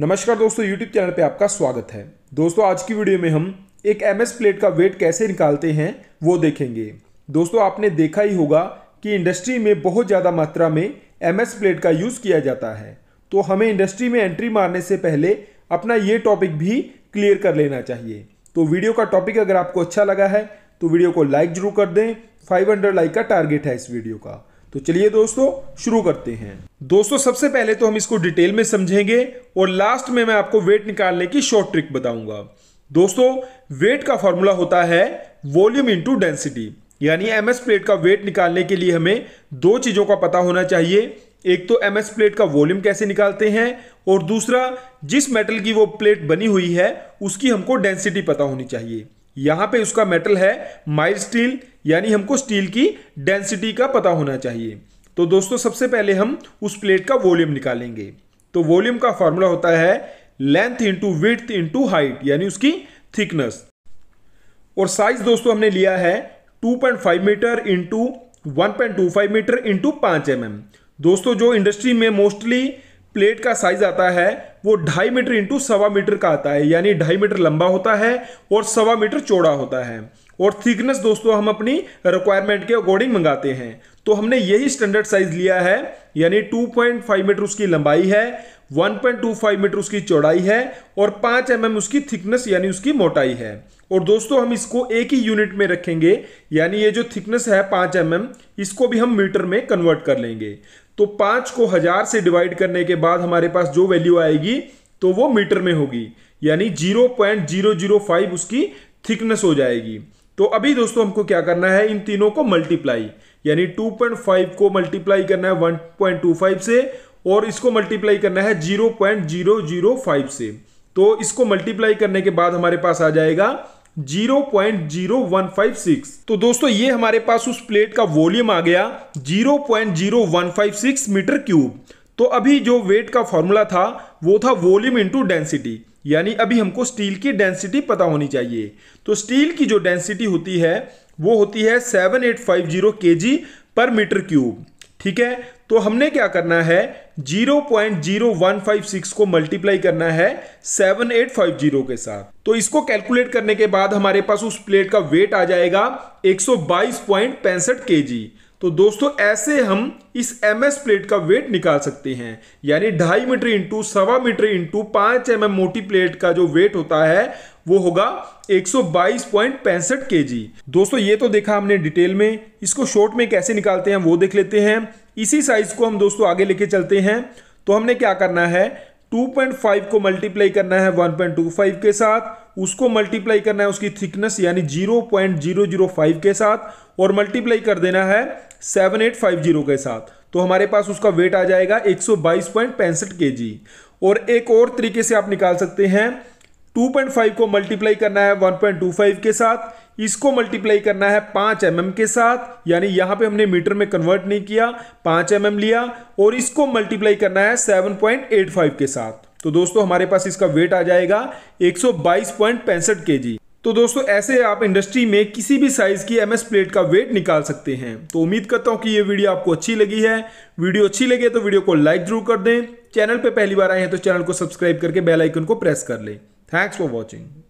नमस्कार दोस्तों YouTube channel पे आपका स्वागत है दोस्तों आज की वीडियो में हम एक एम एस प्लेट का वेट कैसे निकालते हैं वो देखेंगे दोस्तों आपने देखा ही होगा कि इंडस्ट्री में बहुत ज़्यादा मात्रा में एम एस प्लेट का यूज़ किया जाता है तो हमें इंडस्ट्री में एंट्री मारने से पहले अपना ये टॉपिक भी क्लियर कर लेना चाहिए तो वीडियो का टॉपिक अगर आपको अच्छा लगा है तो वीडियो को लाइक जरूर कर दें फाइव लाइक का टारगेट है इस वीडियो का तो चलिए दोस्तों शुरू करते हैं दोस्तों सबसे पहले तो हम इसको डिटेल में समझेंगे और लास्ट में मैं आपको वेट निकालने की शॉर्ट ट्रिक बताऊंगा दोस्तों वेट का फॉर्मूला होता है वॉल्यूम इंटू डेंसिटी यानी एम एस प्लेट का वेट निकालने के लिए हमें दो चीज़ों का पता होना चाहिए एक तो एम एस प्लेट का वॉल्यूम कैसे निकालते हैं और दूसरा जिस मेटल की वो प्लेट बनी हुई है उसकी हमको डेंसिटी पता होनी चाहिए यहां पे उसका मेटल है माइल स्टील यानी हमको स्टील की डेंसिटी का पता होना चाहिए तो दोस्तों सबसे पहले हम उस प्लेट का वॉल्यूम निकालेंगे तो वॉल्यूम का फॉर्मूला होता है length into width into height यानी उसकी थिकनेस और साइज दोस्तों हमने लिया है 2.5 मीटर इंटू 1.25 मीटर इंटू पाँच एम दोस्तों जो इंडस्ट्री में मोस्टली प्लेट का साइज आता है वो ढाई मीटर इंटू सवा मीटर का आता है यानी ढाई मीटर लंबा होता है और सवा मीटर चौड़ा होता है और थिकनेस दोस्तों हम अपनी रिक्वायरमेंट के अकॉर्डिंग मंगाते हैं तो हमने यही स्टैंडर्ड साइज लिया है यानी 2.5 मीटर उसकी लंबाई है 1.25 मीटर उसकी चौड़ाई है और 5 एम mm उसकी थिकनेस यानी उसकी मोटाई है और दोस्तों हम इसको एक ही यूनिट में रखेंगे यानी ये जो थिकनेस है 5 एम mm, इसको भी हम मीटर में कन्वर्ट कर लेंगे तो 5 को हजार से डिवाइड करने के बाद हमारे पास जो वैल्यू आएगी तो वो मीटर में होगी यानी जीरो उसकी थिकनेस हो जाएगी तो अभी दोस्तों हमको क्या करना है इन तीनों को मल्टीप्लाई यानी 2.5 को मल्टीप्लाई करना है 1.25 से और इसको मल्टीप्लाई करना है 0.005 से तो इसको मल्टीप्लाई करने के बाद हमारे पास आ जाएगा 0.0156 तो दोस्तों ये हमारे पास उस प्लेट का वॉल्यूम आ गया 0.0156 मीटर क्यूब तो अभी जो वेट का फॉर्मूला था वो था वॉल्यूम इंटू डेंसिटी यानी अभी हमको स्टील की डेंसिटी पता होनी चाहिए तो स्टील की जो डेंसिटी होती है वो होती है सेवन एट फाइव जीरो के जी पर मीटर क्यूब ठीक है तो हमने क्या करना है zero point zero one five six को मल्टीप्लाई करना है सेवन एट फाइव जीरो के साथ तो इसको कैलकुलेट करने के बाद हमारे पास उस प्लेट का वेट आ जाएगा एक सौ बाईस पॉइंट पैंसठ के जी तो दोस्तों ऐसे हम इस एम एस प्लेट का वेट निकाल सकते हैं यानी ढाई मीटर इंटू सवा मीटर इंटू पांच एम एम मोटी प्लेट का जो वेट होता है वो होगा एक सौ बाईस पॉइंट पैंसठ के जी दोस्तों ये तो देखा हमने डिटेल में इसको शॉर्ट में कैसे निकालते हैं वो देख लेते हैं इसी साइज को हम दोस्तों आगे लेके चलते हैं तो हमने क्या करना है 2.5 को मल्टीप्लाई करना है 1.25 के साथ उसको मल्टीप्लाई करना है उसकी थिकनेस यानी 0.005 के साथ और मल्टीप्लाई कर देना है 7850 के साथ तो हमारे पास उसका वेट आ जाएगा एक सौ जी और एक और तरीके से आप निकाल सकते हैं 2.5 को मल्टीप्लाई करना है 1.25 के साथ इसको मल्टीप्लाई करना है 5 एम mm के साथ यानी यहां पे हमने मीटर में कन्वर्ट नहीं किया 5 एम mm लिया और इसको मल्टीप्लाई करना है 7.85 के साथ तो दोस्तों हमारे पास इसका वेट आ जाएगा एक सौ केजी तो दोस्तों ऐसे आप इंडस्ट्री में किसी भी साइज़ की एमएस प्लेट का वेट निकाल सकते हैं तो उम्मीद करता हूं कि ये वीडियो आपको अच्छी लगी है वीडियो अच्छी लगे तो वीडियो को लाइक जरूर कर दें चैनल पर पहली बार आए हैं तो चैनल को सब्सक्राइब करके बेल आइकन को प्रेस कर लें थैंक्स फॉर वॉचिंग